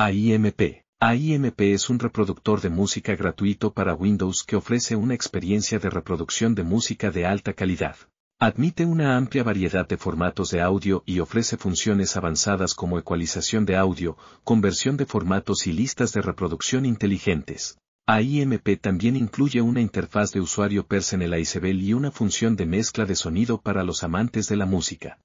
AIMP. AIMP es un reproductor de música gratuito para Windows que ofrece una experiencia de reproducción de música de alta calidad. Admite una amplia variedad de formatos de audio y ofrece funciones avanzadas como ecualización de audio, conversión de formatos y listas de reproducción inteligentes. AIMP también incluye una interfaz de usuario Personalizable y una función de mezcla de sonido para los amantes de la música.